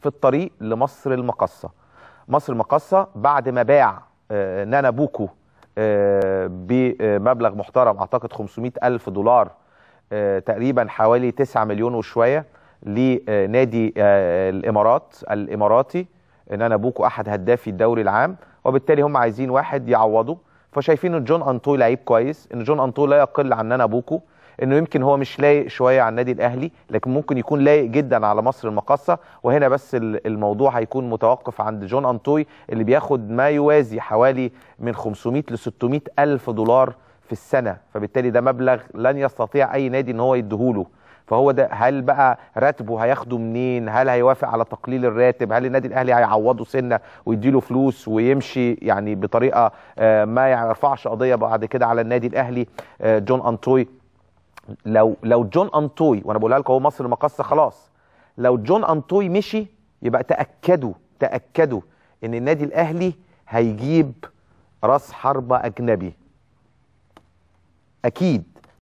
في الطريق لمصر المقصة مصر المقصة بعد ما باع آه، نانا بوكو آه، بمبلغ محترم اعتقد 500 ألف دولار آه، تقريبا حوالي 9 مليون وشوية لنادي الإمارات الإماراتي نانا بوكو أحد هدافي الدوري العام وبالتالي هم عايزين واحد يعوضه فشايفين ان جون انطوي لعيب كويس ان جون انطوي لا يقل عن نانا بوكو انه يمكن هو مش لايق شويه على النادي الاهلي لكن ممكن يكون لايق جدا على مصر المقاصه وهنا بس الموضوع هيكون متوقف عند جون انتوي اللي بياخد ما يوازي حوالي من 500 ل 600 الف دولار في السنه فبالتالي ده مبلغ لن يستطيع اي نادي ان هو يديهوله فهو ده هل بقى راتبه هياخده منين هل هيوافق على تقليل الراتب هل النادي الاهلي هيعوضه سنه ويديله فلوس ويمشي يعني بطريقه آه، ما يرفعش قضيه بعد كده على النادي الاهلي آه، جون انتوي لو لو جون انطوي وانا بقولها لكم هو مصر المقصه خلاص لو جون انطوي مشي يبقى تاكدوا تاكدوا ان النادي الاهلي هيجيب راس حربه اجنبي اكيد